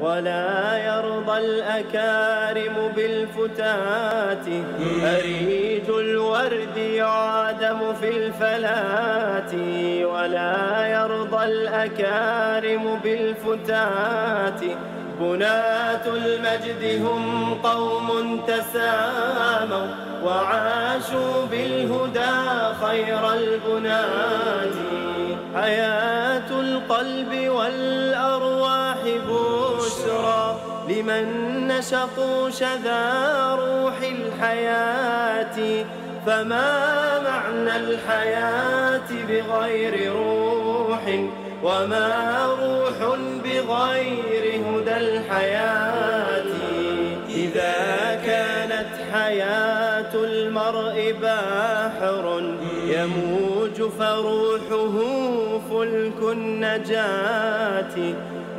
ولا يرضى الأكارم بالفتات أريج الورد يعدم في الفلات ولا يرضى الأكارم بالفتات بناة المجد هم قوم تساموا وعاشوا بالهدى خير البنات حياه من نشقوا شذا روح الحياة فما معنى الحياة بغير روح وما روح بغير هدى الحياة إذا كانت حياة المرء باحر يموج فروحه فلك النجاة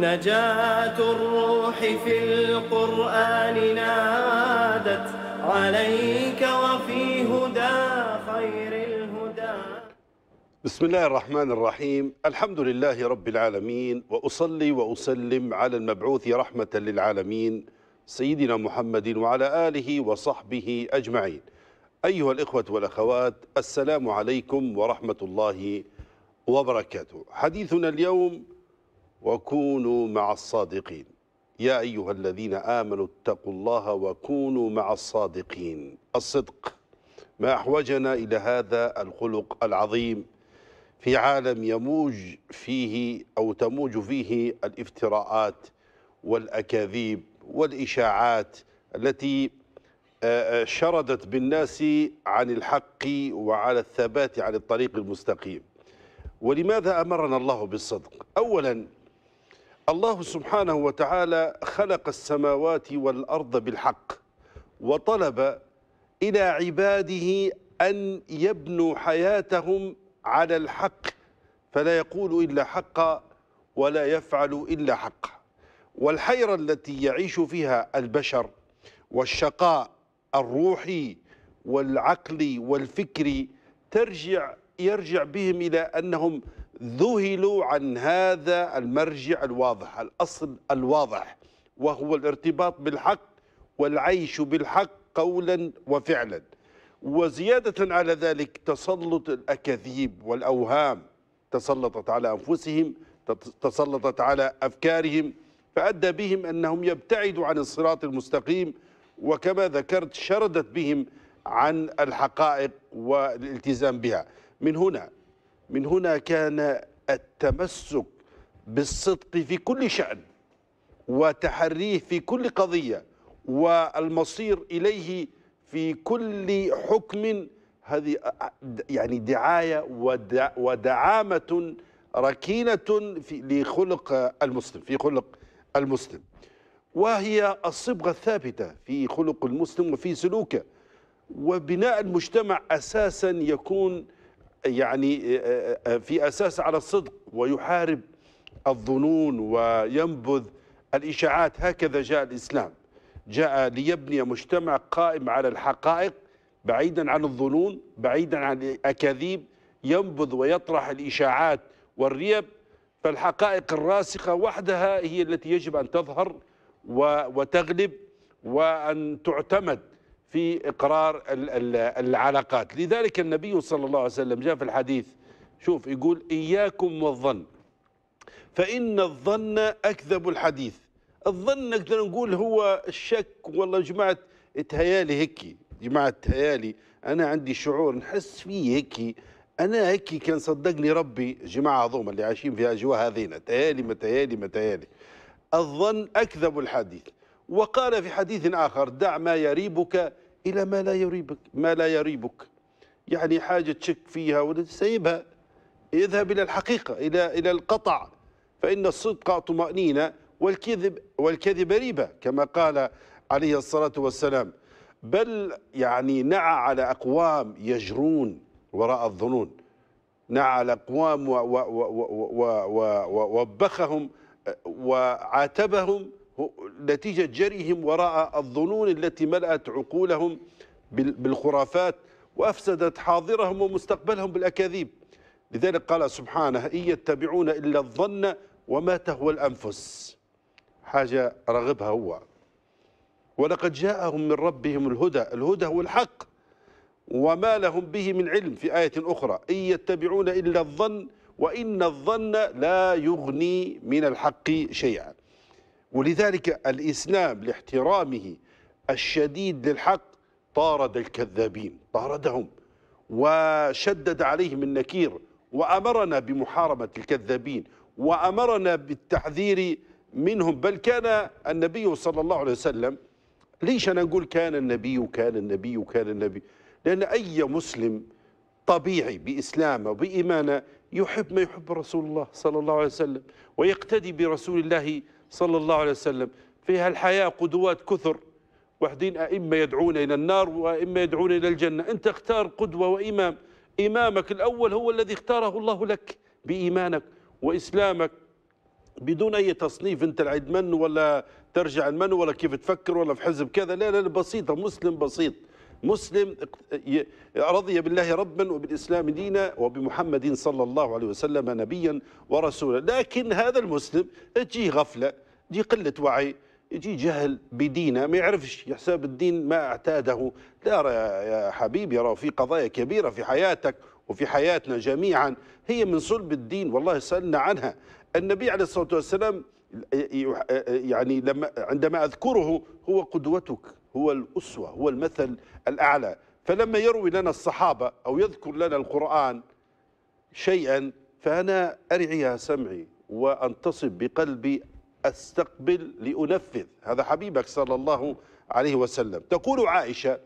نجاة الروح في القرآن نادت عليك وفي هدى خير الهدى بسم الله الرحمن الرحيم الحمد لله رب العالمين وأصلي وأسلم على المبعوث رحمة للعالمين سيدنا محمد وعلى آله وصحبه أجمعين أيها الإخوة والأخوات السلام عليكم ورحمة الله وبركاته حديثنا اليوم وكونوا مع الصادقين يا أيها الذين آمنوا اتقوا الله وكونوا مع الصادقين الصدق ما أحوجنا إلى هذا الخلق العظيم في عالم يموج فيه أو تموج فيه الافتراءات والأكاذيب والإشاعات التي آه، آه، شردت بالناس عن الحق وعلى الثبات عن الطريق المستقيم ولماذا أمرنا الله بالصدق؟ أولاً الله سبحانه وتعالى خلق السماوات والأرض بالحق وطلب إلى عباده أن يبنوا حياتهم على الحق فلا يقول إلا حقا ولا يفعل إلا حقا والحيرة التي يعيش فيها البشر والشقاء الروحي والعقلي والفكري ترجع يرجع بهم إلى أنهم ذهلوا عن هذا المرجع الواضح الأصل الواضح وهو الارتباط بالحق والعيش بالحق قولا وفعلا وزيادة على ذلك تسلط الأكاذيب والأوهام تسلطت على أنفسهم تسلطت على أفكارهم فأدى بهم أنهم يبتعدوا عن الصراط المستقيم وكما ذكرت شردت بهم عن الحقائق والالتزام بها من هنا من هنا كان التمسك بالصدق في كل شأن وتحريه في كل قضية والمصير إليه في كل حكم هذه يعني دعاية ودعامة ركينة في لخلق المسلم في خلق المسلم وهي الصبغة الثابتة في خلق المسلم وفي سلوكه وبناء المجتمع أساسا يكون يعني آه، آه، آه، في أساس على الصدق ويحارب الظنون وينبذ الإشاعات هكذا جاء الإسلام جاء ليبني مجتمع قائم على الحقائق بعيدا عن الظنون بعيدا عن الأكاذيب ينبذ ويطرح الإشاعات والريب فالحقائق الراسخة وحدها هي التي يجب أن تظهر وتغلب وأن تعتمد في إقرار العلاقات لذلك النبي صلى الله عليه وسلم جاء في الحديث شوف يقول إياكم والظن فإن الظن أكذب الحديث الظن نقدر نقول هو الشك والله جماعة تهيالي هيك جماعة تهيالي أنا عندي شعور نحس فيه هيك أنا هيك كان صدقني ربي جماعة هذوما اللي عايشين في أجواء هذينا تهيالي ما تهيالي ما تهيالي الظن أكذب الحديث وقال في حديث آخر دع ما يريبك إلى ما لا يريبك ما لا يريبك يعني حاجة تشك فيها ولا سيبها اذهب إلى الحقيقة إلى إلى القطع فإن الصدق طمأنينة والكذب والكذب ريبة كما قال عليه الصلاة والسلام بل يعني نعى على أقوام يجرون وراء الظنون نعى على أقوام ووبخهم وعاتبهم نتيجة جريهم وراء الظنون التي ملأت عقولهم بالخرافات وأفسدت حاضرهم ومستقبلهم بالأكاذيب لذلك قال سبحانه إن يتبعون إلا الظن وما تهوى الأنفس حاجة رغبها هو ولقد جاءهم من ربهم الهدى الهدى هو الحق وما لهم به من علم في آية أخرى إن يتبعون إلا الظن وإن الظن لا يغني من الحق شيئا ولذلك الإسلام لاحترامه الشديد للحق طارد الكذابين طاردهم وشدد عليهم النكير وأمرنا بمحاربة الكذابين وأمرنا بالتحذير منهم بل كان النبي صلى الله عليه وسلم ليش أنا نقول كان النبي وكان النبي وكان النبي لأن أي مسلم طبيعي بإسلامه وبإيمانه يحب ما يحب رسول الله صلى الله عليه وسلم ويقتدي برسول الله صلى الله عليه وسلم فيها الحياة قدوات كثر وحدين أئمة يدعون إلى النار وأئمة يدعون إلى الجنة أنت اختار قدوة وإمام إمامك الأول هو الذي اختاره الله لك بإيمانك وإسلامك بدون أي تصنيف أنت العيد من ولا ترجع منه ولا كيف تفكر ولا في حزب كذا لا لا بسيطة مسلم بسيط مسلم رضي بالله ربا وبالإسلام دينا وبمحمد صلى الله عليه وسلم نبيا ورسولا لكن هذا المسلم تجيه غفلة دي قلة وعي يجي جهل بدينه ما يعرفش يحسب الدين ما اعتاده لا يا حبيبي راه في قضايا كبيره في حياتك وفي حياتنا جميعا هي من صلب الدين والله سالنا عنها النبي عليه الصلاه والسلام يعني لما عندما اذكره هو قدوتك هو الأسوة هو المثل الأعلى فلما يروي لنا الصحابة أو يذكر لنا القرآن شيئا فأنا أرعيها سمعي وأنتصب بقلبي أستقبل لأنفذ هذا حبيبك صلى الله عليه وسلم تقول عائشة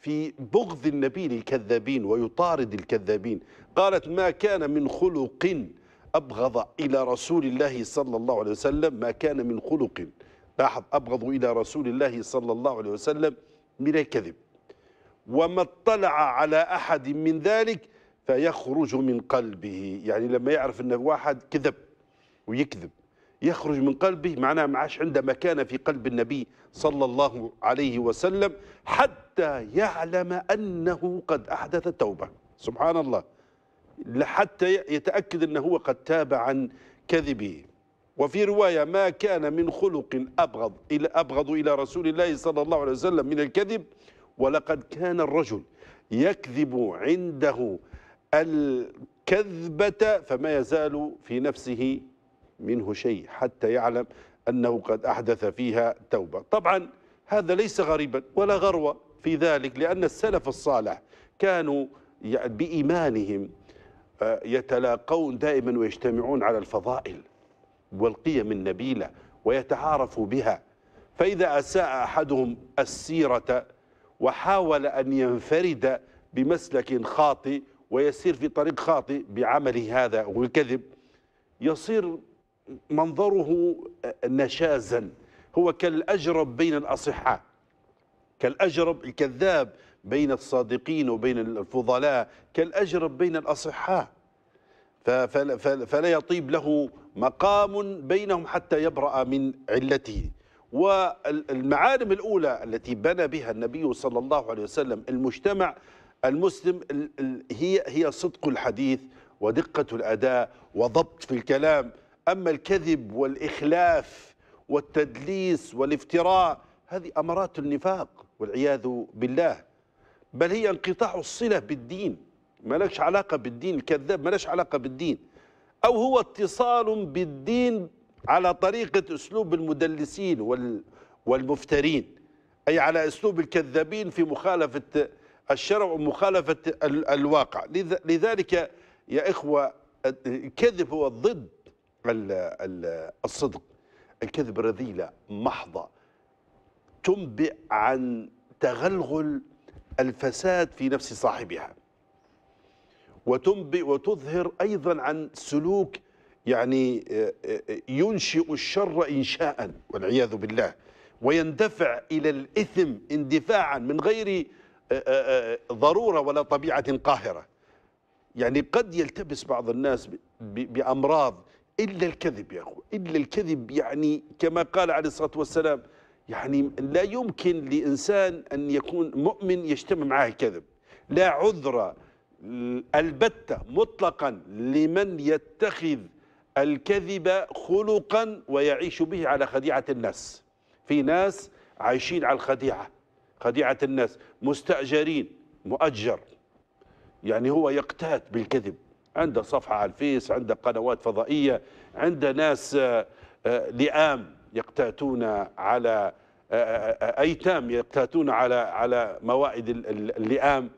في بغض النبي للكذابين ويطارد الكذابين قالت ما كان من خلق أبغض إلى رسول الله صلى الله عليه وسلم ما كان من خلق لاحظ أبغض إلى رسول الله صلى الله عليه وسلم من الكذب وما اطلع على أحد من ذلك فيخرج من قلبه يعني لما يعرف أن واحد كذب ويكذب يخرج من قلبه معناه ما عاش عنده مكانه في قلب النبي صلى الله عليه وسلم حتى يعلم انه قد احدث توبه سبحان الله حتى يتاكد انه هو قد تاب عن كذبه وفي رواية ما كان من خلق أبغض إلى أبغض إلى رسول الله صلى الله عليه وسلم من الكذب ولقد كان الرجل يكذب عنده الكذبة فما يزال في نفسه منه شيء حتى يعلم أنه قد أحدث فيها توبة طبعا هذا ليس غريبا ولا غروة في ذلك لأن السلف الصالح كانوا بإيمانهم آه، يتلاقون دائما ويجتمعون على الفضائل والقيم النبيلة ويتعارف بها فإذا أساء أحدهم السيرة وحاول أن ينفرد بمسلك خاطئ ويسير في طريق خاطئ بعمل هذا والكذب يصير منظره نشازا هو كالأجرب بين الأصحاء كالأجرب الكذاب بين الصادقين وبين الفضلاء كالأجرب بين الأصحاء فلا يطيب له مقام بينهم حتى يبرأ من علته والمعالم الأولى التي بنى بها النبي صلى الله عليه وسلم المجتمع المسلم هي هي صدق الحديث ودقة الأداء وضبط في الكلام أما الكذب والإخلاف والتدليس والافتراء هذه أمرات النفاق والعياذ بالله بل هي انقطاع الصلة بالدين ما لكش علاقة بالدين الكذاب ما لكش علاقة بالدين أو هو اتصال بالدين على طريقة أسلوب المدلسين والمفترين أي على أسلوب الكذابين في مخالفة الشرع ومخالفة الواقع لذلك يا إخوة الكذب هو ضد الصدق الكذب رذيلة محضة تنبئ عن تغلغل الفساد في نفس صاحبها وتنبئ وتظهر أيضا عن سلوك يعني آه، آه، آه، ينشئ الشر إنشاء والعياذ بالله ويندفع إلى الإثم اندفاعا من غير ضرورة ولا طبيعة قاهرة يعني قد يلتبس بعض الناس بأمراض إلا الكذب يا أخو إلا الكذب يعني كما قال عليه الصلاة والسلام يعني لا يمكن لإنسان أن يكون مؤمن يجتمع معه كذب لا عذر البتة مطلقا لمن يتخذ الكذب خلقا ويعيش به على خديعة الناس في ناس عايشين على الخديعة خديعة الناس مستأجرين مؤجر يعني هو يقتات بالكذب عنده صفحة على الفيس عنده قنوات فضائية عنده ناس آه، آه، لئام يقتاتون على آه، أيتام يقتاتون على على موائد اللئام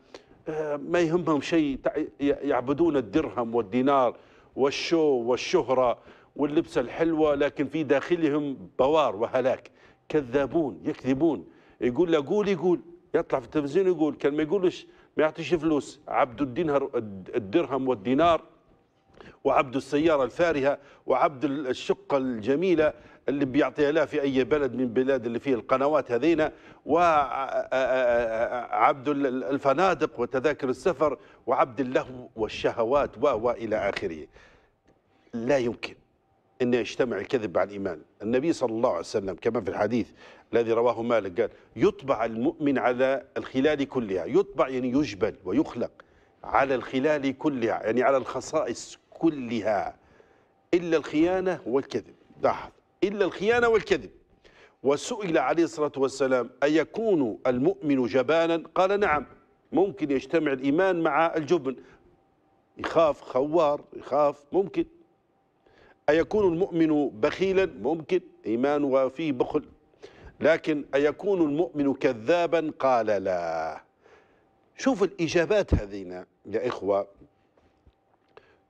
آه، ما يهمهم شيء يعبدون الدرهم والدينار والشو والشهرة واللبسة الحلوة لكن في داخلهم بوار وهلاك كذابون يكذبون يقول له قول يقول يطلع في التلفزيون يقول كان ما يقولش ما يعطيش فلوس عبد الدينار الدرهم والدينار وعبد السيارة الفارهة وعبد الشقة الجميلة اللي بيعطيها لها في أي بلد من بلاد اللي فيه القنوات هذينا وعبد الفنادق وتذاكر السفر وعبد اللهو والشهوات وإلى آخره لا يمكن أن يجتمع الكذب على الإيمان النبي صلى الله عليه وسلم كما في الحديث الذي رواه مالك قال يطبع المؤمن على الخلال كلها يطبع يعني يجبل ويخلق على الخلال كلها يعني على الخصائص كلها إلا الخيانة والكذب لاحظ إلا الخيانة والكذب وسئل عليه الصلاة والسلام أيكون المؤمن جبانا قال نعم ممكن يجتمع الإيمان مع الجبن يخاف خوار يخاف ممكن أيكون المؤمن بخيلا ممكن إيمان وفيه بخل لكن أيكون المؤمن كذابا قال لا شوف الإجابات هذين يا إخوة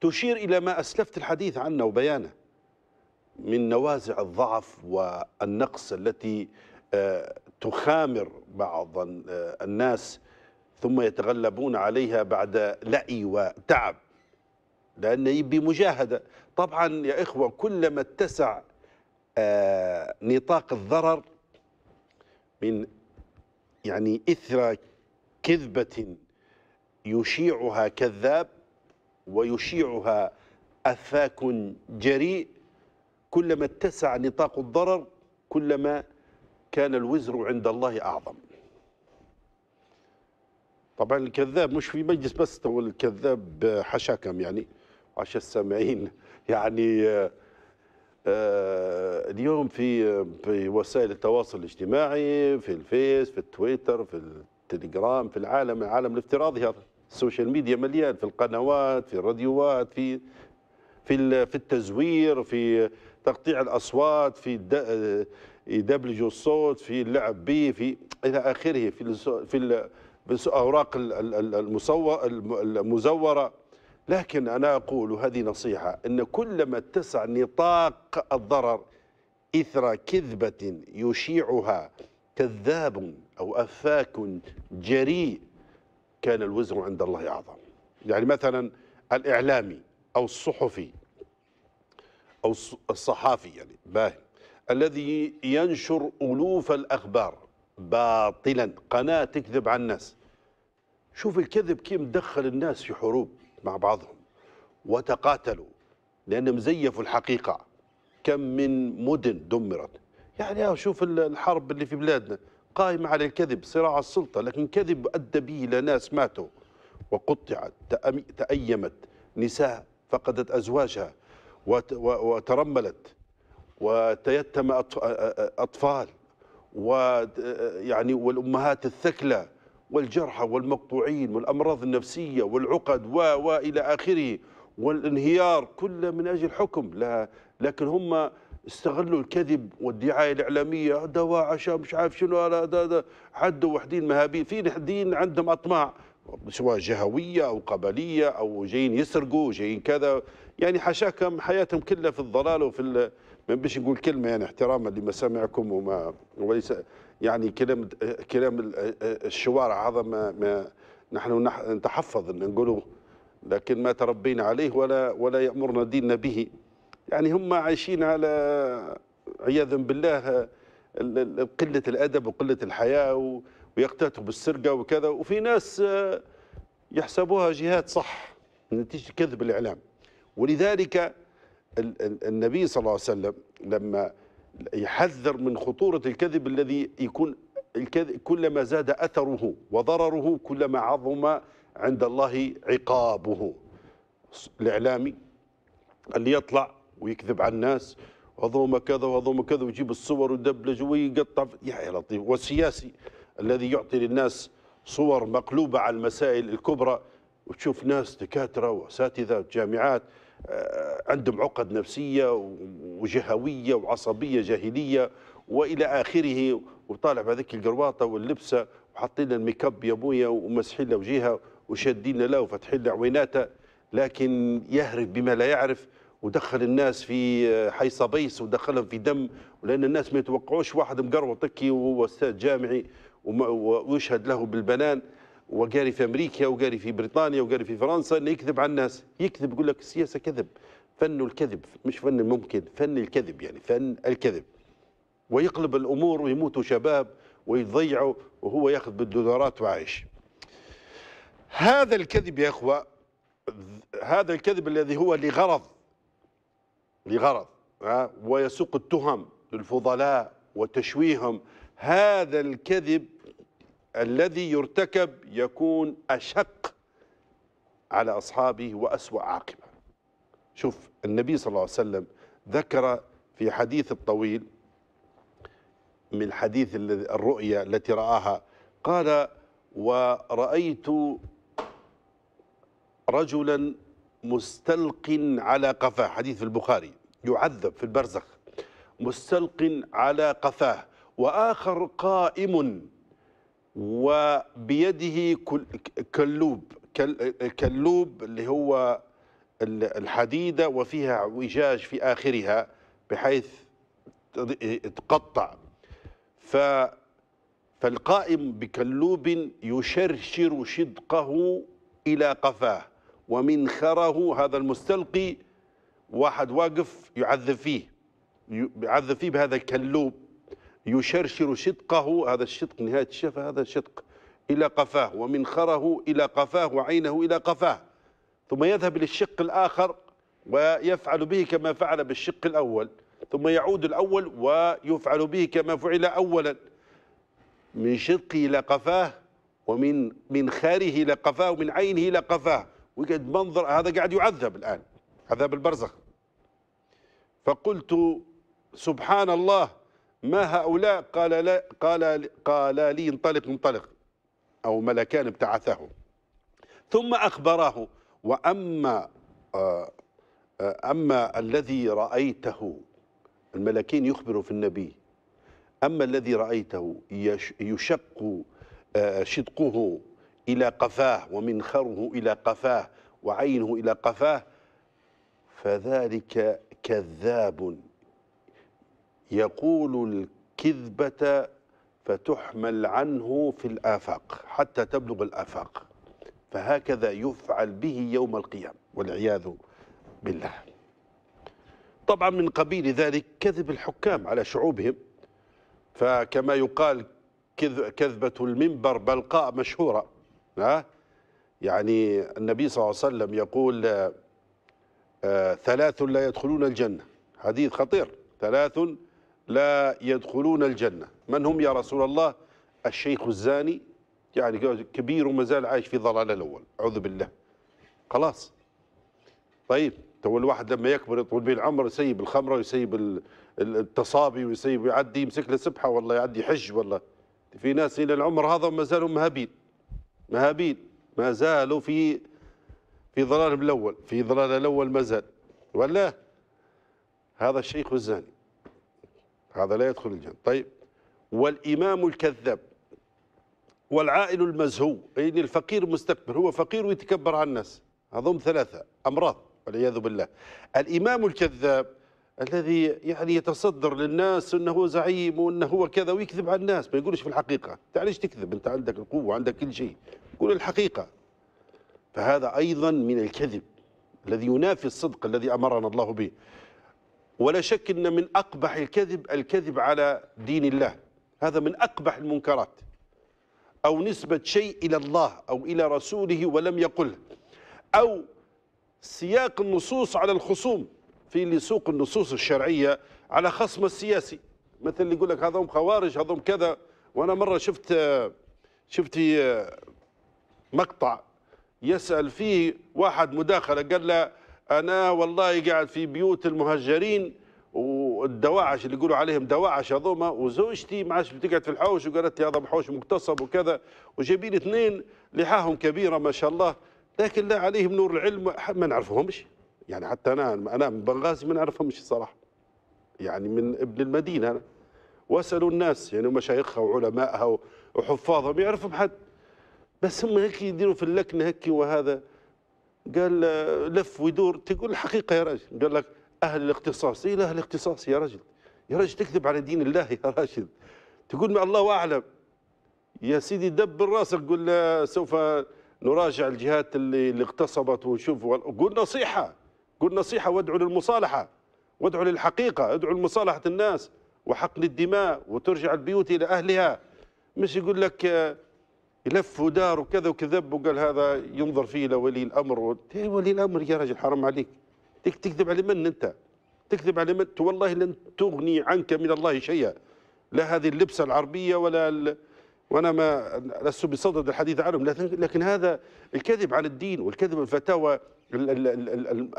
تشير إلى ما أسلفت الحديث عنه وبيانه من نوازع الضعف والنقص التي آه، تخامر بعض آه، الناس ثم يتغلبون عليها بعد لأي وتعب لأن بمجاهدة طبعا يا إخوة كلما اتسع آه، نطاق الضرر من يعني إثر كذبة يشيعها كذاب ويشيعها أفاك جريء كلما اتسع نطاق الضرر كلما كان الوزر عند الله أعظم طبعا الكذاب مش في مجلس بس الكذاب حشاكم يعني عشا السامعين يعني آه، آه، اليوم في في وسائل التواصل الاجتماعي في الفيس في التويتر في التليجرام في العالم العالم الافتراضي هذا السوشيال ميديا مليان في القنوات في الراديوات في في في التزوير في تقطيع الاصوات في آه، يدبلجوا الصوت في اللعب به في الى اخره في في الاوراق المزوره لكن انا اقول هذه نصيحه ان كلما اتسع نطاق الضرر اثر كذبه يشيعها كذاب او افاك جريء كان الوزر عند الله اعظم يعني مثلا الاعلامي او الصحفي أو الصحافي يعني باهي الذي ينشر ألوف الأخبار باطلا قناة تكذب على الناس شوف الكذب كيف مدخل الناس في حروب مع بعضهم وتقاتلوا لأنهم زيفوا الحقيقة كم من مدن دمرت يعني آه، شوف الحرب اللي في بلادنا قائمة على الكذب صراع السلطة لكن كذب أدى به إلى ناس ماتوا وقطعت تأيمت نساء فقدت أزواجها وترملت وتيتم أطفال ويعني والأمهات الثكلى والجرحى والمقطوعين والأمراض النفسية والعقد و وإلى آخره والانهيار كله من أجل حكم لا لكن هم استغلوا الكذب والدعاية الإعلامية دواء عشان مش عارف شنو هذا عدوا وحدين مهابين في دين عندهم أطماع سواء جهوية أو قبلية أو جايين يسرقوا جايين كذا يعني حشاكم حياتهم كلها في الضلال وفي ما بيش نقول كلمه يعني احتراما لمسامعكم وما وليس يعني كلام كلام الشوارع هذا ما, ما نحن نتحفظ ان نقوله لكن ما تربينا عليه ولا ولا يامرنا ديننا به يعني هم عايشين على عياذا بالله قله الادب وقله الحياه ويقتاتوا بالسرقه وكذا وفي ناس يحسبوها جهات صح نتيجه كذب الاعلام ولذلك النبي صلى الله عليه وسلم لما يحذر من خطورة الكذب الذي يكون الكذب كلما زاد أثره وضرره كلما عظم عند الله عقابه الإعلامي اللي يطلع ويكذب على الناس هذوما كذا وهذوما كذا ويجيب الصور ويدبلج ويقطع يا لطيف والسياسي الذي يعطي للناس صور مقلوبة على المسائل الكبرى وتشوف ناس دكاترة وأساتذة جامعات آه، عندهم عقد نفسية وجهوية وعصبية جاهلية وإلى آخره وطالع بهذيك القرواطة واللبسة وحاطين الميك يا بويا ومسحين له وجهها وشادين له وفاتحين له عويناته لكن يهرب بما لا يعرف ودخل الناس في آه، حيصبيس ودخلهم في دم ولان الناس ما يتوقعوش واحد مقروطكي وهو استاذ جامعي ويشهد له بالبنان وقاري في امريكا وقاري في بريطانيا وقاري في فرنسا انه يكذب على الناس يكذب يقول لك السياسه كذب فن الكذب مش فن الممكن فن الكذب يعني فن الكذب ويقلب الامور ويموتوا شباب ويضيعوا وهو ياخذ بالدولارات وعايش هذا الكذب يا اخوه هذا الكذب الذي هو لغرض لغرض ويسوق التهم للفضلاء وتشويههم هذا الكذب الذي يرتكب يكون أشق على أصحابه وأسوأ عاقبة شوف النبي صلى الله عليه وسلم ذكر في حديث الطويل من حديث الرؤيا التي رآها قال ورأيت رجلا مستلق على قفاه حديث في البخاري يعذب في البرزخ مستلق على قفاه وآخر قائم وبيده كلوب كلوب اللي هو الحديدة وفيها وجاج في آخرها بحيث تقطع ف فالقائم بكلوب يشرشر شدقه إلى قفاه ومنخره هذا المستلقي واحد واقف يعذب فيه يعذب فيه بهذا الكلوب يشرشر شدقه هذا الشدق نهاية الشفة هذا شدق إلى قفاه ومنخره إلى قفاه وعينه إلى قفاه ثم يذهب للشق الآخر ويفعل به كما فعل بالشق الأول ثم يعود الأول ويفعل به كما فعل أولا من شدقه إلى قفاه ومن من خاره إلى قفاه ومن عينه إلى قفاه ويقعد منظر هذا قاعد يعذب الآن عذاب البرزخ فقلت سبحان الله ما هؤلاء قال لا قال قال لي انطلق انطلق أو ملكان ابتعثه ثم أخبره وأما آه، آه، أما الذي رأيته الملكين يخبروا في النبي أما الذي رأيته يشق آه، شدقه إلى قفاه ومنخره إلى قفاه وعينه إلى قفاه فذلك كذاب يقول الكذبة فتحمل عنه في الآفاق حتى تبلغ الآفاق فهكذا يفعل به يوم القيامة والعياذ بالله طبعا من قبيل ذلك كذب الحكام على شعوبهم فكما يقال كذبة المنبر بلقاء مشهورة ها يعني النبي صلى الله عليه وسلم يقول آه، آه، ثلاث لا يدخلون الجنة حديث خطير ثلاث لا يدخلون الجنة من هم يا رسول الله الشيخ الزاني يعني كبير وما زال عايش في ضلال الأول أعوذ بالله خلاص طيب تو الواحد لما يكبر يطول به العمر يسيب الخمره ويسيب التصابي ويسيب يعدي يمسك له سبحه والله يعدي يحج والله في ناس الى العمر هذا ما زالوا مهابين مهابين ما زالوا في في ضلالهم الاول في ضلال الاول ما زال ولا هذا الشيخ الزاني هذا لا يدخل الجنة طيب والإمام الكذاب والعائل المزهو يعني الفقير مستكبر هو فقير ويتكبر على الناس هذوم ثلاثة أمراض والعياذ بالله الإمام الكذاب الذي يعني يتصدر للناس انه هو زعيم وانه هو كذا ويكذب على الناس ما يقولش في الحقيقه، تعال علاش تكذب؟ انت عندك القوه عندك كل شيء، قول الحقيقه. فهذا ايضا من الكذب الذي ينافي الصدق الذي امرنا الله به. ولا شك أن من أقبح الكذب الكذب على دين الله هذا من أقبح المنكرات أو نسبة شيء إلى الله أو إلى رسوله ولم يقله أو سياق النصوص على الخصوم في اللي سوق النصوص الشرعية على خصم السياسي مثل اللي يقول لك هذوم خوارج هذوم كذا وأنا مرة شفت شفت آه، مقطع يسأل فيه واحد مداخلة قال له انا والله قاعد في بيوت المهجرين والدواعش اللي يقولوا عليهم دواعش هذوما وزوجتي ما عادش بتقعد في الحوش وقالت لي هذا حوش مغتصب وكذا وجايبين اثنين لحاهم كبيره ما شاء الله لكن لا عليهم نور العلم ما نعرفهمش يعني حتى انا انا من بنغازي ما نعرفهمش الصراحه يعني من ابن المدينه أنا. واسالوا الناس يعني مشايخها وعلمائها وحفاظهم يعرفهم حد بس هم هيك يديروا في اللكنه هيك وهذا قال آه، لف ويدور تقول الحقيقه يا رجل قال لك اهل الاختصاص اي اهل الاختصاص يا رجل يا رجل تكذب على دين الله يا راشد تقول ما الله اعلم يا سيدي دبر راسك قول آه، سوف نراجع الجهات اللي, اللي اغتصبت ونشوف قول نصيحه قول نصيحه وادعو للمصالحه وادعو للحقيقه ادعو لمصالحه الناس وحقن الدماء وترجع البيوت الى اهلها مش يقول لك آه، لف ودار وكذا وكذب وقال هذا ينظر فيه لولي الامر ولي الامر يا راجل حرام عليك تكذب على من انت؟ تكذب على من؟ والله لن تغني عنك من الله شيئا لا هذه اللبسه العربيه ولا ال... وانا ما لست بصدد الحديث عنهم لكن هذا الكذب على الدين والكذب الفتاوى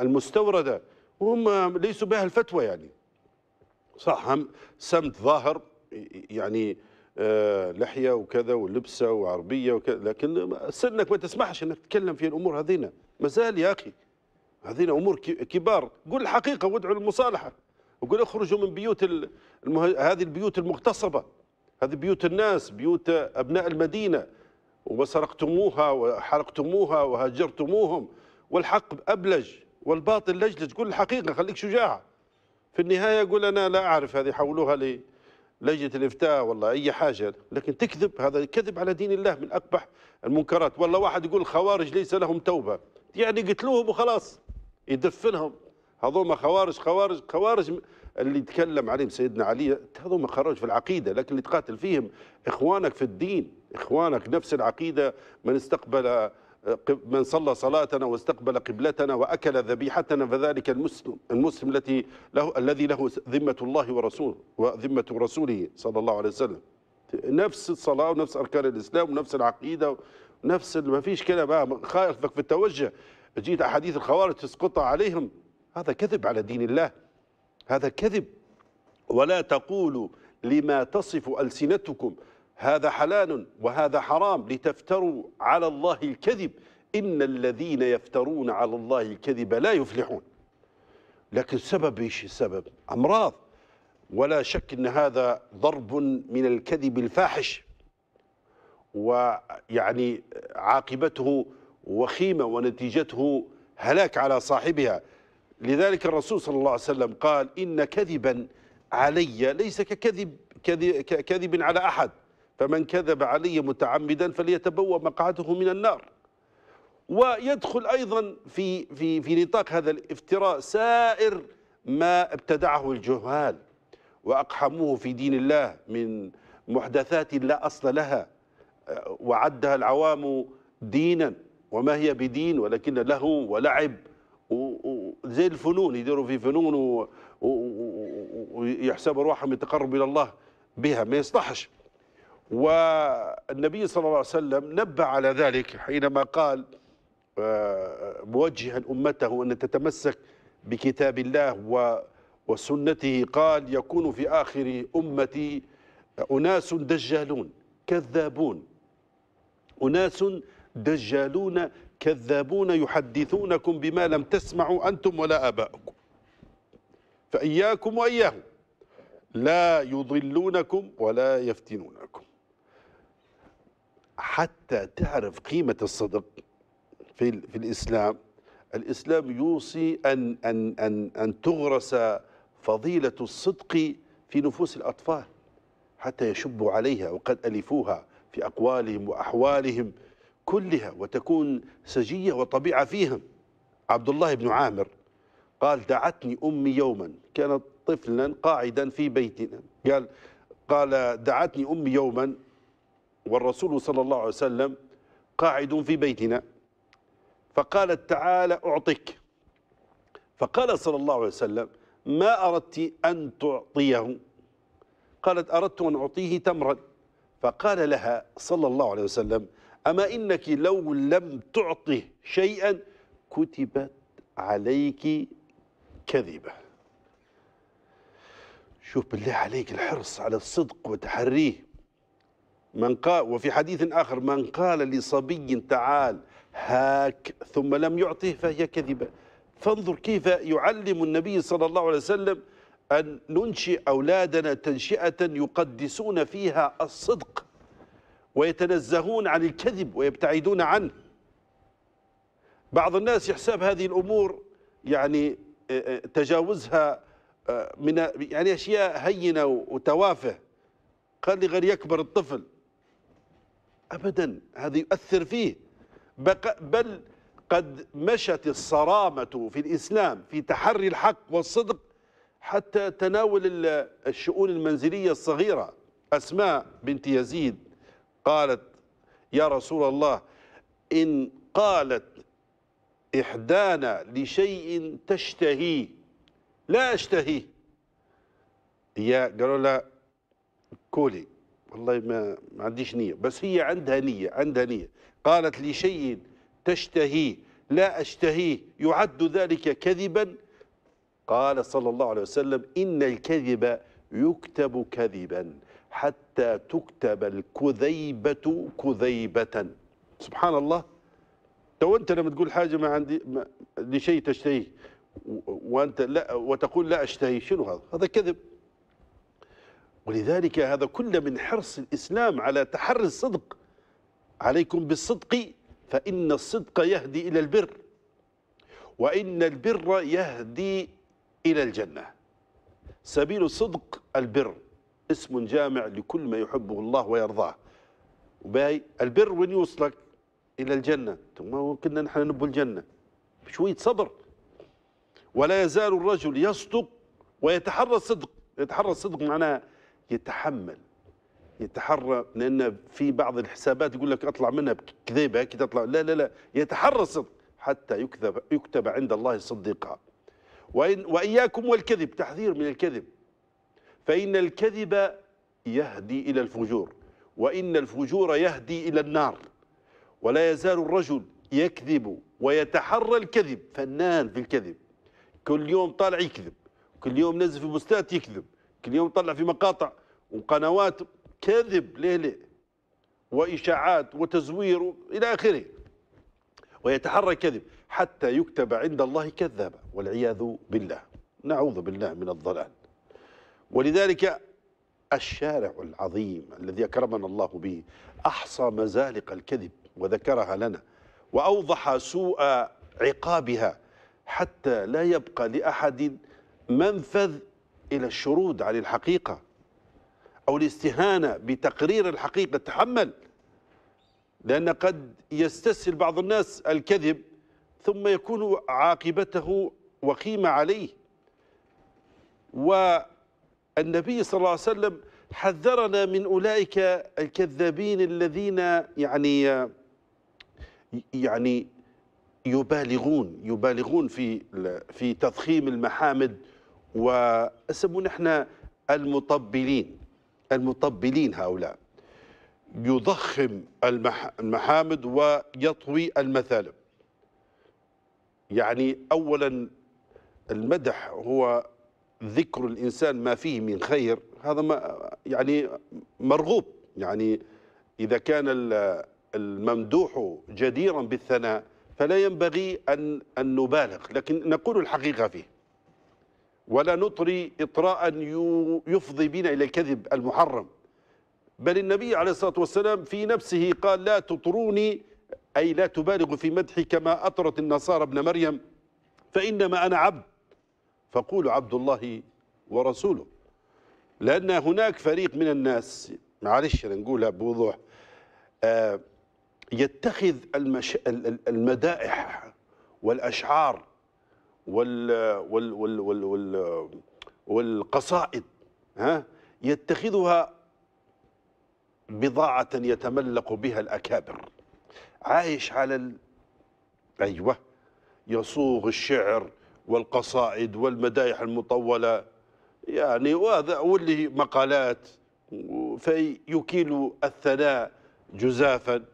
المستورده وهم ليسوا بها الفتوى يعني صح هم سمت ظاهر يعني آه، لحيه وكذا ولبسه وعربيه وكذا لكن سنك ما تسمحش انك تتكلم في الامور هذينا مازال يا اخي هذينا امور كبار قول الحقيقه وادعوا للمصالحه وقول اخرجوا من بيوت المه... هذه البيوت المغتصبه هذه بيوت الناس بيوت ابناء المدينه وسرقتموها وحرقتموها وهجرتموهم والحق ابلج والباطل لجلج قول الحقيقه خليك شجاع في النهايه قل انا لا اعرف هذه حولوها لي لجنه الافتاء والله اي حاجه لكن تكذب هذا كذب على دين الله من اقبح المنكرات والله واحد يقول الخوارج ليس لهم توبه يعني قتلوهم وخلاص يدفنهم هذوما خوارج خوارج خوارج اللي تكلم عليهم سيدنا علي هذوما خوارج في العقيده لكن اللي تقاتل فيهم اخوانك في الدين اخوانك نفس العقيده من استقبل من صلى صلاتنا واستقبل قبلتنا وأكل ذبيحتنا فذلك المسلم المسلم التي له الذي له ذمة الله ورسوله وذمة رسوله صلى الله عليه وسلم نفس الصلاة ونفس أركان الإسلام ونفس العقيدة ونفس ما فيش كده آه، بقى في التوجه جيت أحاديث الخوارج تسقطها عليهم هذا كذب على دين الله هذا كذب ولا تقولوا لما تصف ألسنتكم هذا حلال وهذا حرام لتفتروا على الله الكذب إن الذين يفترون على الله الكذب لا يفلحون لكن سبب إيش السبب أمراض ولا شك أن هذا ضرب من الكذب الفاحش ويعني عاقبته وخيمة ونتيجته هلاك على صاحبها لذلك الرسول صلى الله عليه وسلم قال إن كذبا علي ليس ككذب كذب, كذب على أحد فمن كذب علي متعمدا فليتبوأ مقعده من النار ويدخل أيضا في, في, في نطاق هذا الافتراء سائر ما ابتدعه الجهال وأقحموه في دين الله من محدثات لا أصل لها وعدها العوام دينا وما هي بدين ولكن له ولعب زي الفنون يديروا في فنون ويحسبوا روحهم يتقرب إلى الله بها ما يصلحش والنبي صلى الله عليه وسلم نبه على ذلك حينما قال آه، موجها أمته أن تتمسك بكتاب الله وسنته قال يكون في آخر أمتي أناس دجالون كذابون أناس دجالون كذابون يحدثونكم بما لم تسمعوا أنتم ولا آباؤكم فإياكم وإياهم لا يضلونكم ولا يفتنونكم حتى تعرف قيمة الصدق في, في الإسلام الإسلام يوصي أن, أن, أن, أن تغرس فضيلة الصدق في نفوس الأطفال حتى يشبوا عليها وقد ألفوها في أقوالهم وأحوالهم كلها وتكون سجية وطبيعة فيهم عبد الله بن عامر قال دعتني أمي يوما كانت طفلا قاعدا في بيتنا قال قال دعتني أمي يوما والرسول صلى الله عليه وسلم قاعد في بيتنا فقالت تعالى أعطيك فقال صلى الله عليه وسلم ما أردت أن تعطيه قالت أردت أن أعطيه تمرا فقال لها صلى الله عليه وسلم أما إنك لو لم تعطه شيئا كتبت عليك كذبة شوف بالله عليك الحرص على الصدق وتحريه من قال وفي حديث آخر من قال لصبي تعال هاك ثم لم يعطه فهي كذبة فانظر كيف يعلم النبي صلى الله عليه وسلم أن ننشئ أولادنا تنشئة يقدسون فيها الصدق ويتنزهون عن الكذب ويبتعدون عنه بعض الناس يحسب هذه الأمور يعني آه، آه، تجاوزها آه، من يعني أشياء هينة وتوافه قال لي غير يكبر الطفل أبدا هذا يؤثر فيه بل قد مشت الصرامة في الإسلام في تحري الحق والصدق حتى تناول الشؤون المنزلية الصغيرة أسماء بنت يزيد قالت يا رسول الله إن قالت إحدانا لشيء تشتهي لا اشتهي يا قالوا لا كولي والله ما, ما عنديش نية بس هي عندها نية عندها نية قالت لشيء تشتهيه لا أشتهيه يعد ذلك كذبا قال صلى الله عليه وسلم إن الكذب يكتب كذبا حتى تكتب الكذيبة كذيبة سبحان الله تو أنت لما تقول حاجة ما عندي ما لشيء تشتهيه وأنت لا وتقول لا أشتهي شنو هذا هذا كذب ولذلك هذا كل من حرص الإسلام على تحري الصدق عليكم بالصدق فإن الصدق يهدي إلى البر وإن البر يهدي إلى الجنة سبيل الصدق البر اسم جامع لكل ما يحبه الله ويرضاه وباي البر وين يوصلك إلى الجنة ثم كنا نحن نبو الجنة بشوية صبر ولا يزال الرجل يصدق ويتحرى الصدق يتحرى الصدق معناه يتحمل يتحرى لان في بعض الحسابات يقول لك اطلع منها بكذبه كذا اطلع لا لا لا يتحرى الصدق حتى يكذب يكتب عند الله صديقا وإن واياكم والكذب تحذير من الكذب فان الكذب يهدي الى الفجور وان الفجور يهدي الى النار ولا يزال الرجل يكذب ويتحرى الكذب فنان في الكذب كل يوم طالع يكذب كل يوم نزل في بوستات يكذب كل يوم طلع في مقاطع وقنوات كذب ليه ليه وإشاعات وتزوير إلى آخره ويتحرى كذب حتى يكتب عند الله كذابا والعياذ بالله نعوذ بالله من الضلال ولذلك الشارع العظيم الذي أكرمنا الله به أحصى مزالق الكذب وذكرها لنا وأوضح سوء عقابها حتى لا يبقى لأحد منفذ إلى الشرود عن الحقيقة أو الاستهانة بتقرير الحقيقة تحمل لأن قد يستسهل بعض الناس الكذب ثم يكون عاقبته وخيمة عليه والنبي صلى الله عليه وسلم حذرنا من أولئك الكذابين الذين يعني يعني يبالغون يبالغون في في تضخيم المحامد وسمونا احنا المطبلين المطبلين هؤلاء يضخم المحامد ويطوي المثالب يعني أولا المدح هو ذكر الإنسان ما فيه من خير هذا ما يعني مرغوب يعني إذا كان الممدوح جديرا بالثناء فلا ينبغي أن, أن نبالغ لكن نقول الحقيقة فيه ولا نطري إطراء يفضي بنا إلى الكذب المحرم بل النبي عليه الصلاة والسلام في نفسه قال لا تطروني أي لا تبالغ في مدحي كما أطرت النصارى ابن مريم فإنما أنا عبد فقولوا عبد الله ورسوله لأن هناك فريق من الناس معلش نقولها بوضوح آه، يتخذ المش... المدائح والأشعار وال وال وال وال وال والقصائد ها يتخذها بضاعة يتملق بها الأكابر عايش على ال... أيوة يصوغ الشعر والقصائد والمدايح المطولة يعني وهذا واللي مقالات فيكيل الثناء جزافا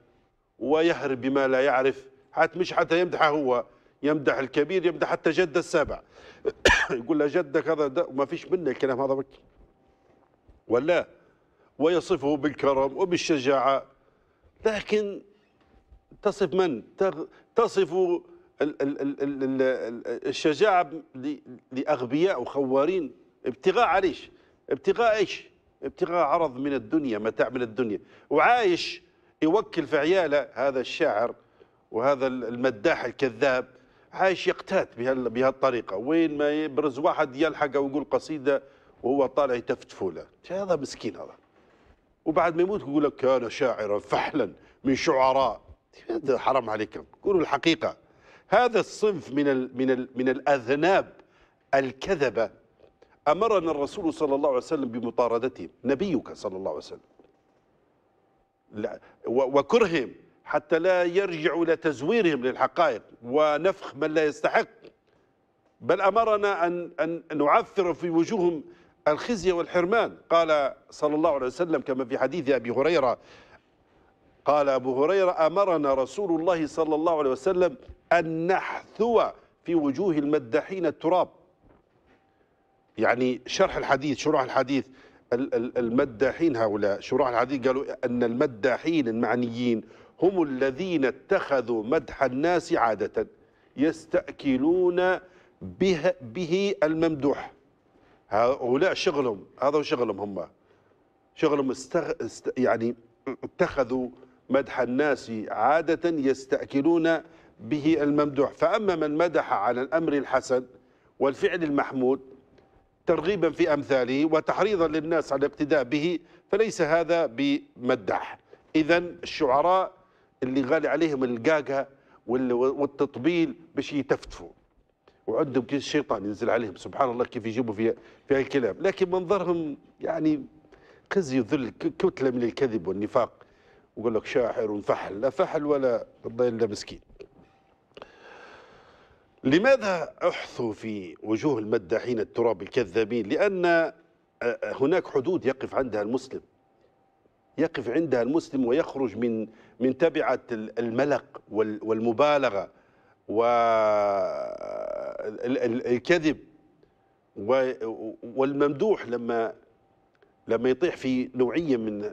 ويهرب بما لا يعرف حتى مش حتى يمدحه هو يمدح الكبير يمدح حتى جده السابع يقول له جدك هذا ده فيش منه الكلام هذا بك ولا ويصفه بالكرم وبالشجاعه لكن تصف من تصف الشجاعه لاغبياء وخوارين ابتغاء عليش ابتغاء ايش ابتغاء عرض من الدنيا متاع من الدنيا وعايش يوكل في عياله هذا الشاعر وهذا المداح الكذاب عايش يقتات بهالطريقة وين ما يبرز واحد يلحقه ويقول قصيدة وهو طالع يتفتفوا له هذا مسكين هذا وبعد ما يموت يقول لك كان شاعرا فحلا من شعراء هذا حرام عليكم قولوا الحقيقة هذا الصنف من الـ من الـ من الأذناب الكذبة أمرنا الرسول صلى الله عليه وسلم بمطاردته نبيك صلى الله عليه وسلم لا وكرهم حتى لا يرجعوا إلى تزويرهم للحقائق ونفخ من لا يستحق بل أمرنا أن, أن نعثر في وجوههم الخزي والحرمان قال صلى الله عليه وسلم كما في حديث أبي هريرة قال أبو هريرة أمرنا رسول الله صلى الله عليه وسلم أن نحثو في وجوه المداحين التراب يعني شرح الحديث شروح الحديث المداحين هؤلاء شروح الحديث قالوا أن المداحين المعنيين هم الذين اتخذوا مدح الناس عادة يستأكلون به, به الممدوح هؤلاء شغلهم هذا شغلهم هم شغلهم استغ... است... يعني اتخذوا مدح الناس عادة يستأكلون به الممدوح فأما من مدح على الأمر الحسن والفعل المحمود ترغيبا في أمثاله وتحريضا للناس على الاقتداء به فليس هذا بمدح إذا الشعراء اللي غالي عليهم القاقه والتطبيل باش يتفتفوا وعندهم كيس الشيطان ينزل عليهم سبحان الله كيف يجيبوا في في هالكلام لكن منظرهم يعني خزي يذل كتله من الكذب والنفاق ويقول لك شاعر ونفحل لا فحل ولا الله الا مسكين لماذا أحثوا في وجوه المداحين التراب الكذابين لأن آه، آه، هناك حدود يقف عندها المسلم يقف عندها المسلم ويخرج من من تبعة الملق والمبالغة والكذب والممدوح لما لما يطيح في نوعية من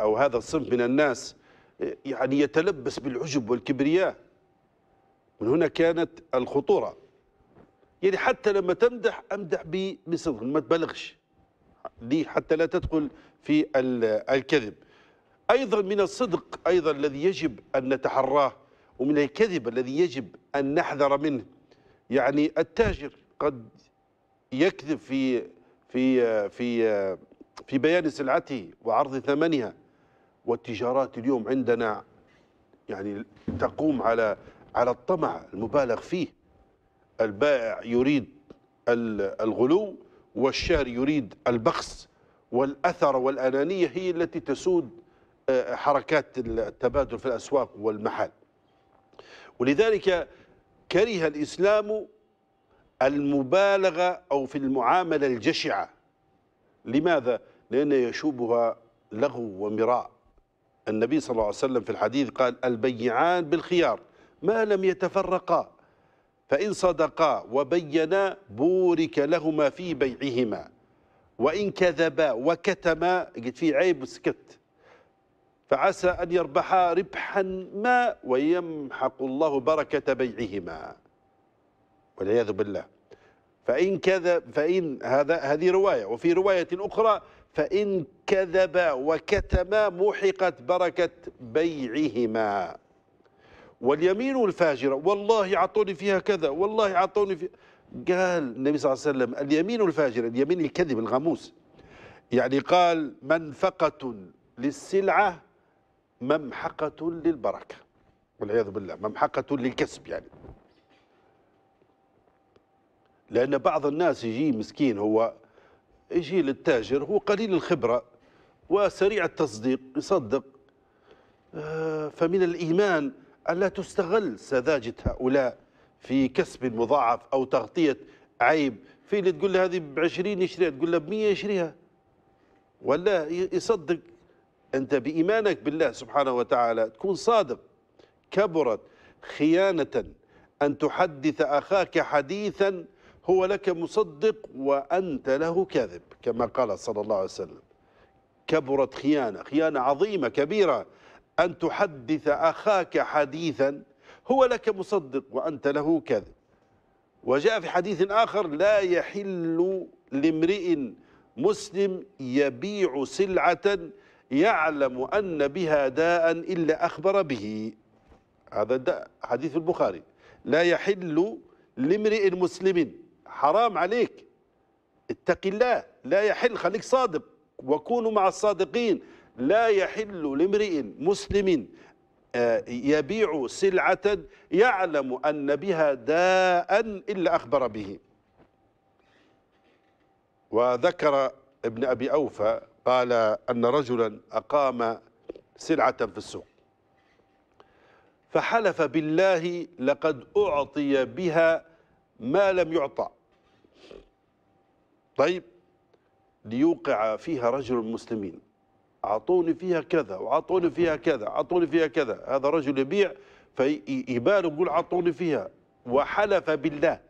أو هذا الصنف من الناس يعني يتلبس بالعجب والكبرياء من هنا كانت الخطورة يعني حتى لما تمدح أمدح بصدق ما تبالغش دي حتى لا تدخل في الكذب أيضا من الصدق أيضا الذي يجب أن نتحراه ومن الكذب الذي يجب أن نحذر منه يعني التاجر قد يكذب في في في في بيان سلعته وعرض ثمنها والتجارات اليوم عندنا يعني تقوم على على الطمع المبالغ فيه البائع يريد الغلو والشاري يريد البخس والأثر والأنانية هي التي تسود حركات التبادل في الأسواق والمحال ولذلك كره الإسلام المبالغة أو في المعاملة الجشعة لماذا؟ لأن يشوبها لغو ومراء النبي صلى الله عليه وسلم في الحديث قال البيعان بالخيار ما لم يتفرقا فإن صدقا وبينا بورك لهما في بيعهما وإن كذبا وكتما قلت في عيب وسكت فعسى أن يربحا ربحا ما ويمحق الله بركة بيعهما والعياذ بالله فإن كذب فإن هذا هذه رواية وفي رواية أخرى فإن كذبا وكتما محقت بركة بيعهما واليمين الفاجرة والله عطوني فيها كذا والله عطوني فيها قال النبي صلى الله عليه وسلم اليمين الفاجرة اليمين الكذب الغموس يعني قال منفقة للسلعة ممحقة للبركة والعياذ بالله ممحقة للكسب يعني لأن بعض الناس يجي مسكين هو يجي للتاجر هو قليل الخبرة وسريع التصديق يصدق آه، فمن الإيمان ألا تستغل سذاجة هؤلاء في كسب مضاعف أو تغطية عيب في اللي تقول له هذه ب 20 يشريها تقول له ب 100 يشريها ولا يصدق أنت بإيمانك بالله سبحانه وتعالى تكون صادق كبرت خيانة أن تحدث أخاك حديثا هو لك مصدق وأنت له كاذب كما قال صلى الله عليه وسلم كبرت خيانة خيانة عظيمة كبيرة أن تحدث أخاك حديثا هو لك مصدق وأنت له كاذب وجاء في حديث آخر لا يحل لامرئ مسلم يبيع سلعة يعلم أن بها داء إلا أخبر به هذا الداء حديث البخاري لا يحل لامرئ مسلم حرام عليك اتق الله لا يحل خليك صادق وكونوا مع الصادقين لا يحل لامرئ مسلم آه، يبيع سلعة يعلم أن بها داء إلا أخبر به وذكر ابن أبي أوفى قال أن رجلا أقام سلعة في السوق فحلف بالله لقد أعطي بها ما لم يعطى طيب ليوقع فيها رجل المسلمين أعطوني فيها كذا وأعطوني فيها كذا أعطوني فيها كذا هذا رجل يبيع فيبال يقول أعطوني فيها وحلف بالله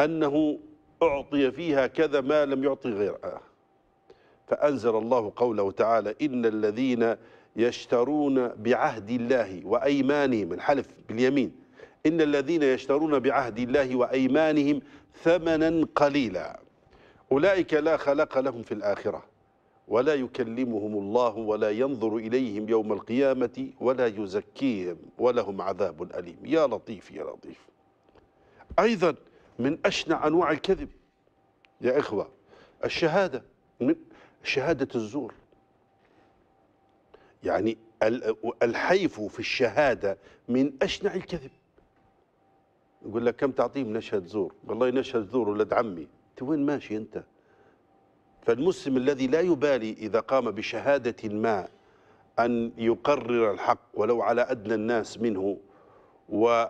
أنه أعطي فيها كذا ما لم يعطي غيرها فأنزل الله قوله تعالى إن الذين يشترون بعهد الله وأيمانهم الحلف باليمين إن الذين يشترون بعهد الله وأيمانهم ثمنا قليلا أولئك لا خلق لهم في الآخرة ولا يكلمهم الله ولا ينظر إليهم يوم القيامة ولا يزكيهم ولهم عذاب أليم يا لطيف يا لطيف أيضا من أشنع أنواع الكذب يا إخوة الشهادة من شهادة الزور يعني الحيف في الشهادة من أشنع الكذب يقول لك كم تعطيهم نشهد زور والله نشهد زور ولد عمي انت وين ماشي انت فالمسلم الذي لا يبالي إذا قام بشهادة ما أن يقرر الحق ولو على أدنى الناس منه و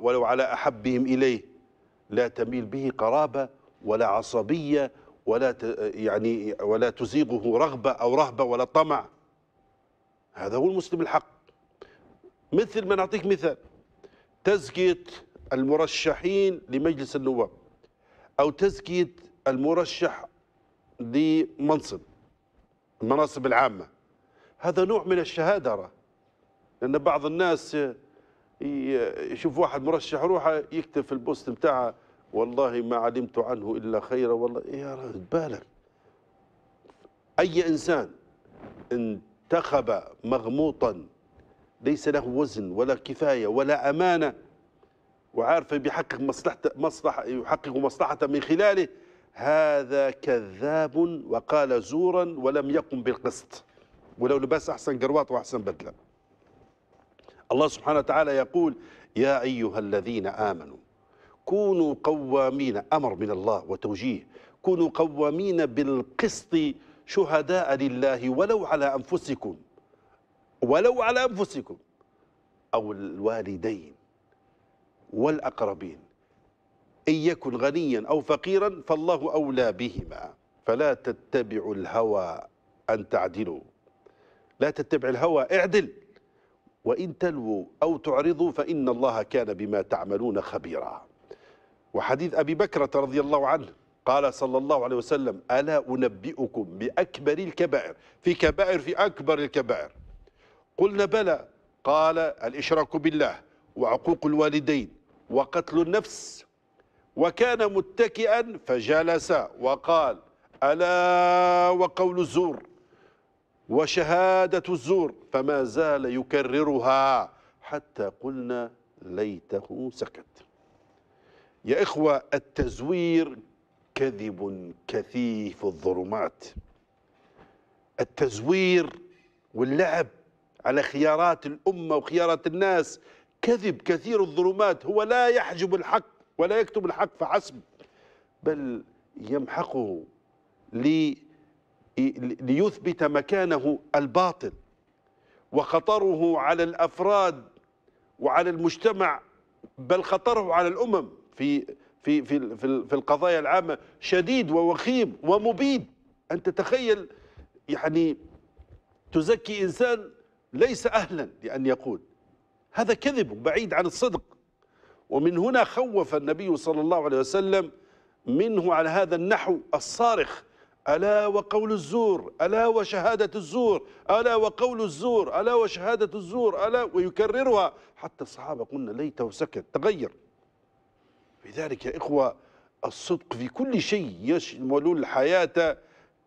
ولو على أحبهم إليه لا تميل به قرابة ولا عصبية ولا يعني ولا تزيغه رغبة أو رهبة ولا طمع هذا هو المسلم الحق مثل ما نعطيك مثال تزكية المرشحين لمجلس النواب أو تزكية المرشح لمنصب المناصب العامة هذا نوع من الشهادة راه لأن بعض الناس يشوف واحد مرشح روحه يكتب في البوست بتاعه والله ما علمت عنه إلا خيرا والله يا رجل بالك أي إنسان انتخب مغموطا ليس له وزن ولا كفاية ولا أمانة وعارف بيحقق مصلحة مصلحة يحقق مصلحته من خلاله هذا كذاب وقال زورا ولم يقم بالقسط ولو لبس أحسن قروات وأحسن بدلة الله سبحانه وتعالى يقول يا أيها الذين آمنوا كونوا قوامين أمر من الله وتوجيه كونوا قوامين بالقسط شهداء لله ولو على أنفسكم ولو على أنفسكم أو الوالدين والأقربين إن يكن غنيا أو فقيرا فالله أولى بهما فلا تتبعوا الهوى أن تعدلوا لا تتبع الهوى اعدل وإن تلووا أو تعرضوا فإن الله كان بما تعملون خبيرا وحديث أبي بكرة رضي الله عنه قال صلى الله عليه وسلم ألا أنبئكم بأكبر الكبائر في كبائر في أكبر الكبائر قلنا بلى قال الإشراك بالله وعقوق الوالدين وقتل النفس وكان متكئا فجلس وقال ألا وقول الزور وشهادة الزور فما زال يكررها حتى قلنا ليته سكت يا إخوة التزوير كذب كثيف الظلمات التزوير واللعب على خيارات الأمة وخيارات الناس كذب كثير الظلمات هو لا يحجب الحق ولا يكتب الحق فحسب بل يمحقه لي ليثبت مكانه الباطل وخطره على الأفراد وعلى المجتمع بل خطره على الأمم في في في في, في القضايا العامه شديد ووخيم ومبيد ان تتخيل يعني تزكي انسان ليس اهلا لان يقول هذا كذب بعيد عن الصدق ومن هنا خوف النبي صلى الله عليه وسلم منه على هذا النحو الصارخ ألا وقول الزور ألا وشهادة الزور ألا وقول الزور ألا وشهادة الزور ألا ويكررها حتى الصحابة قلنا ليته سكت تغير لذلك يا إخوة الصدق في كل شيء يشمل الحياة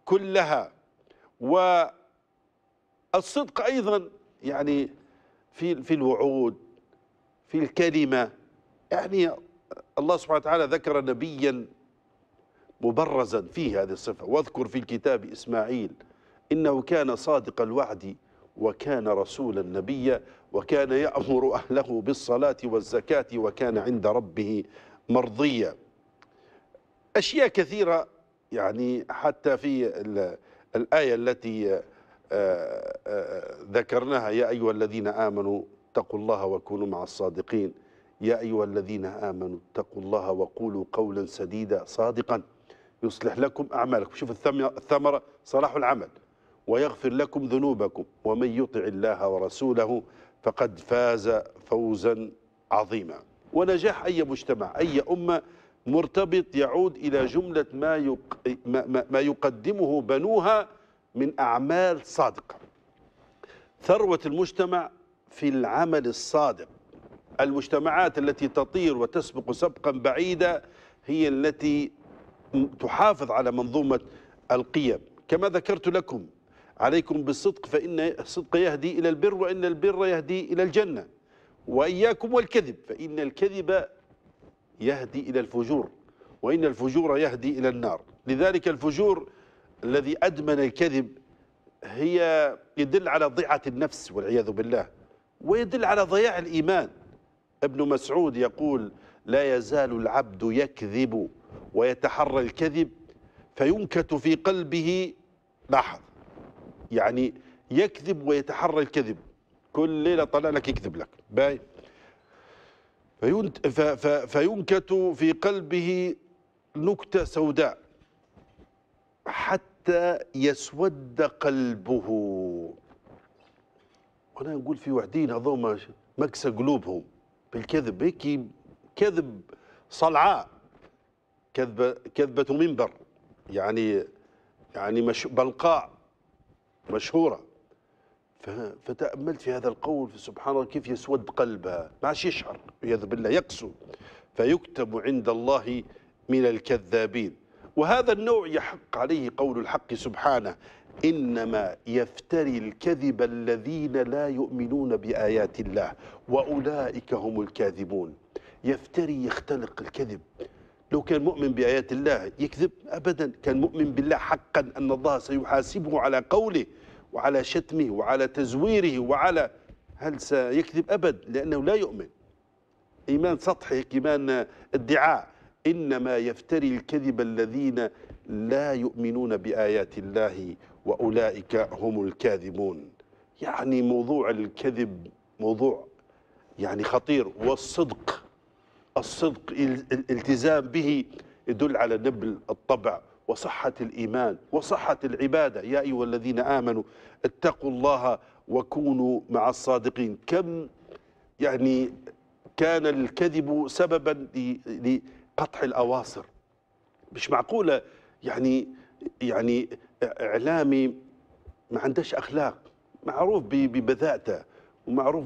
كلها والصدق أيضا يعني في في الوعود في الكلمة يعني الله سبحانه وتعالى ذكر نبيا مبرزا في هذه الصفة واذكر في الكتاب إسماعيل إنه كان صادق الوعد وكان رسولا نبيا وكان يأمر أهله بالصلاة والزكاة وكان عند ربه مرضية أشياء كثيرة يعني حتى في الآية التي آه، آه، ذكرناها يا أيها الذين آمنوا اتقوا الله وكونوا مع الصادقين يا أيها الذين آمنوا اتقوا الله وقولوا قولا سديدا صادقا يصلح لكم أعمالكم شوف الثمرة صلاح العمل ويغفر لكم ذنوبكم ومن يطع الله ورسوله فقد فاز فوزا عظيما ونجاح أي مجتمع أي أمة مرتبط يعود إلى جملة ما, يق... ما, ما يقدمه بنوها من أعمال صادقة ثروة المجتمع في العمل الصادق المجتمعات التي تطير وتسبق سبقا بعيدا هي التي تحافظ على منظومة القيم كما ذكرت لكم عليكم بالصدق فإن الصدق يهدي إلى البر وإن البر يهدي إلى الجنة وإياكم والكذب فإن الكذب يهدي إلى الفجور وإن الفجور يهدي إلى النار لذلك الفجور الذي أدمن الكذب هي يدل على ضيعة النفس والعياذ بالله ويدل على ضياع الإيمان ابن مسعود يقول لا يزال العبد يكذب ويتحرى الكذب فينكت في قلبه لاحظ يعني يكذب ويتحرى الكذب كل ليله طلع لك يكذب لك باي فينكت في قلبه نكته سوداء حتى يسود قلبه وانا نقول في وحدين هذوما مكس قلوبهم بالكذب هيك كذب صلعاء كذبة كذبة منبر يعني يعني مش بلقاء مشهورة فتأملت في هذا القول في سبحان الله كيف يسود قلبها ما عادش يشعر والعياذ بالله يقسو فيكتب عند الله من الكذابين وهذا النوع يحق عليه قول الحق سبحانه إنما يفتري الكذب الذين لا يؤمنون بآيات الله وأولئك هم الكاذبون يفتري يختلق الكذب لو كان مؤمن بآيات الله يكذب أبدا كان مؤمن بالله حقا أن الله سيحاسبه على قوله وعلى شتمه وعلى تزويره وعلى هل سيكذب أبد لأنه لا يؤمن إيمان سطحي إيمان ادعاء إنما يفتري الكذب الذين لا يؤمنون بآيات الله وأولئك هم الكاذبون يعني موضوع الكذب موضوع يعني خطير والصدق الصدق الالتزام به يدل على نبل الطبع وصحة الإيمان وصحة العبادة يا أيها الذين آمنوا اتقوا الله وكونوا مع الصادقين كم يعني كان الكذب سببا لقطع الأواصر مش معقولة يعني يعني إعلامي ما عندهش أخلاق معروف ببذاته ومعروف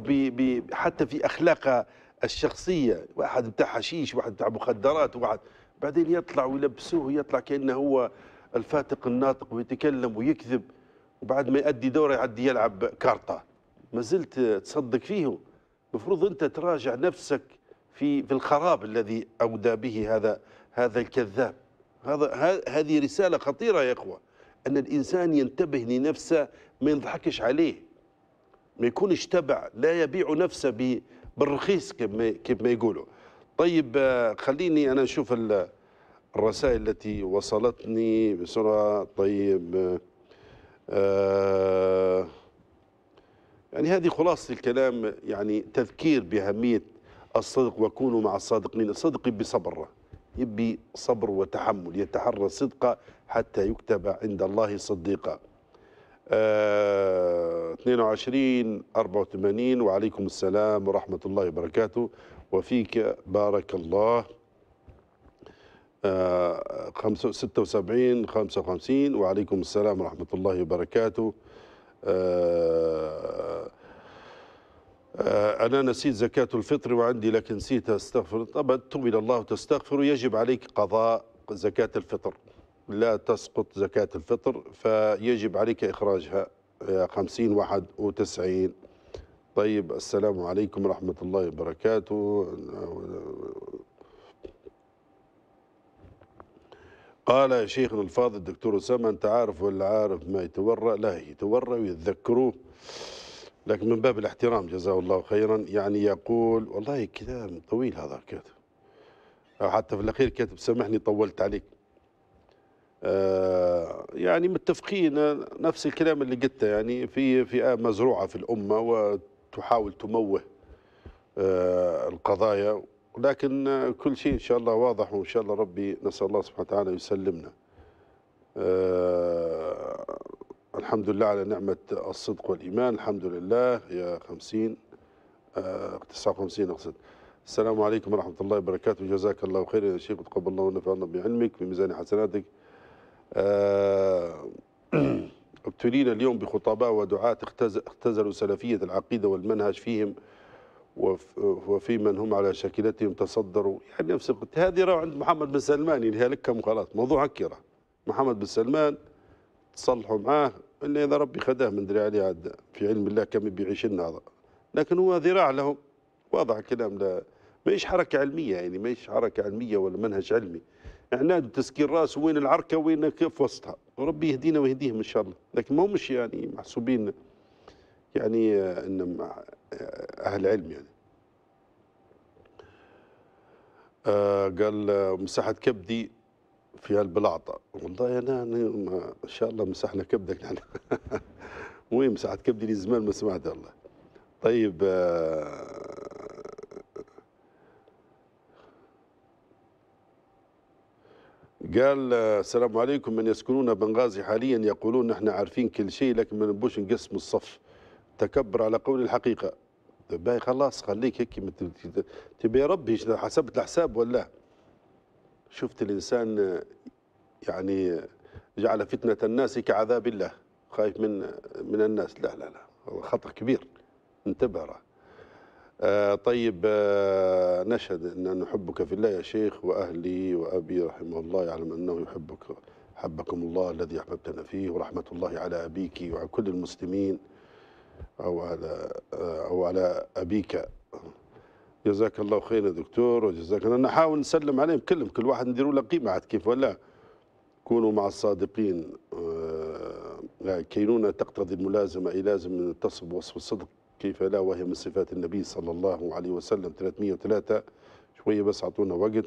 حتى في أخلاقه الشخصية واحد بتاع حشيش واحد بتاع مخدرات واحد بعدين يطلع ويلبسوه ويطلع كانه هو الفاتق الناطق ويتكلم ويكذب وبعد ما يؤدي دوره يعدي يلعب كارطه ما زلت تصدق فيه المفروض انت تراجع نفسك في في الخراب الذي اودى به هذا هذا الكذاب هذا هذه رساله خطيره يا اخوه ان الانسان ينتبه لنفسه ما يضحكش عليه ما يكونش تبع لا يبيع نفسه بالرخيص كما كما يقولوا طيب آه، خليني أنا أشوف الرسائل التي وصلتني بسرعة طيب آه، آه، يعني هذه خلاصة الكلام يعني تذكير بأهمية الصدق وكونوا مع الصادقين الصدق يبي صبر يبي صبر وتحمل يتحرى الصدق حتى يكتب عند الله صديقا آه 22 84 وعليكم السلام ورحمة الله وبركاته وفيك بارك الله 76 آه، 55 وعليكم السلام ورحمة الله وبركاته آه، آه، أنا نسيت زكاة الفطر وعندي لكن نسيت أستغفر طبعا تب إلى الله تستغفر يجب عليك قضاء زكاة الفطر لا تسقط زكاة الفطر فيجب عليك إخراجها 50 91 طيب السلام عليكم ورحمة الله وبركاته قال يا شيخنا الفاضل الدكتور أسامة أنت عارف ولا عارف ما يتورى لا يتورى ويتذكروه لكن من باب الاحترام جزاه الله خيرا يعني يقول والله كلام طويل هذا كاتب حتى في الأخير كاتب سامحني طولت عليك آه يعني متفقين نفس الكلام اللي قلته يعني في فئه آية مزروعه في الامه تحاول تموه آه، القضايا لكن آه، كل شيء إن شاء الله واضح وإن شاء الله ربي نسأل الله سبحانه وتعالى يسلمنا آه، الحمد لله على نعمة الصدق والإيمان الحمد لله يا خمسين أه 59 أقصد السلام عليكم ورحمة الله وبركاته جزاك الله خيرا يا شيخ تقبل الله ونفعنا بعلمك بميزان حسناتك ابتلينا اليوم بخطباء ودعاة اختزلوا سلفية العقيدة والمنهج فيهم وفي من هم على شاكلتهم تصدروا يعني نفس هذه راه عند محمد بن سلمان ينهي لكم خلاص موضوع هكيرة محمد بن سلمان تصلحوا معاه إلا إذا ربي خداه من دري عليه عاد في علم الله كم بيعيش لنا هذا لكن هو ذراع لهم واضح الكلام لا ماهيش حركة علمية يعني ماهيش حركة علمية ولا منهج علمي احنا تسكير راس وين العركه وين كيف وسطها وربي يهدينا ويهديهم ان شاء الله لكن ما همش يعني محسوبين يعني آه، ان آه، اهل علم يعني آه قال آه، مساحه كبدي في البلاطه والله انا ان شاء الله مسحنا كبدك نحن وين مساحه كبدي لي زمان ما سمعت الله طيب آه قال السلام عليكم من يسكنون بنغازي حاليا يقولون نحن عارفين كل شيء لكن ما نبوش نقسم الصف تكبر على قول الحقيقه باي خلاص خليك هيك تبي ربي حسبت الحساب ولا شفت الانسان يعني جعل فتنه الناس كعذاب الله خايف من من الناس لا لا لا هو خطا كبير انتبه راه آه، طيب آه، نشهد أن نحبك في الله يا شيخ وأهلي وأبي رحمه الله يعلم أنه يحبك حبكم الله الذي أحببتنا فيه ورحمة الله على أبيك وعلى كل المسلمين أو على آه، أو على أبيك جزاك الله خير يا دكتور وجزاك الله نحاول نسلم عليهم كلهم كل واحد نديروا له قيمة عاد كيف ولا كونوا مع الصادقين يعني كينونة تقتضي الملازمة أي لازم نتصل بوصف الصدق كيف لا وهي من صفات النبي صلى الله عليه وسلم 303 شوية بس أعطونا وقت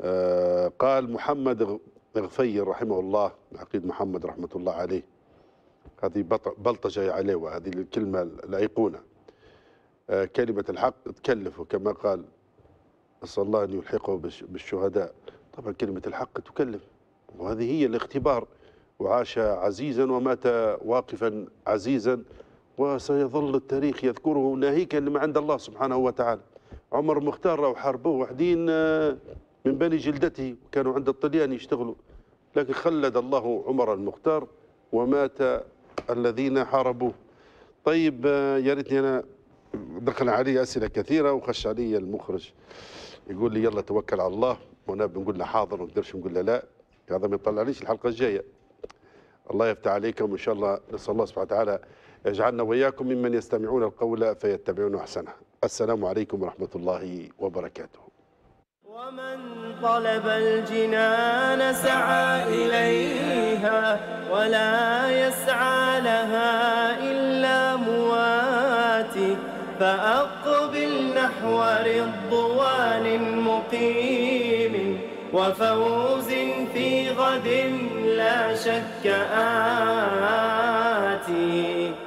آه، قال محمد غفير رحمه الله عقيد محمد رحمة الله عليه هذه بلطجة عليه وهذه الكلمة الأيقونة آه، كلمة الحق تكلفه كما قال أسأل الله أن يلحقه بالشهداء طبعا كلمة الحق تكلف وهذه هي الاختبار وعاش عزيزا ومات واقفا عزيزا وسيظل التاريخ يذكره ناهيك لما عند الله سبحانه وتعالى عمر مختار راهو حاربوه وحدين آه، من بني جلدته كانوا عند الطليان يشتغلوا لكن خلد الله عمر المختار ومات الذين حاربوه طيب آه، يا ريتني انا دخل علي اسئله كثيره وخش علي المخرج يقول لي يلا توكل على الله وانا بنقول له حاضر ما نقدرش نقول له لا هذا ما يطلعليش الحلقه الجايه الله يفتح عليكم وان شاء الله نسال الله سبحانه وتعالى اجعلنا وإياكم ممن يستمعون القول فيتبعون أحسنه السلام عليكم ورحمة الله وبركاته ومن طلب الجنان سعى إليها ولا يسعى لها إلا مواتي فأقبل نحو رضوان مقيم وفوز في غد لا شك آتي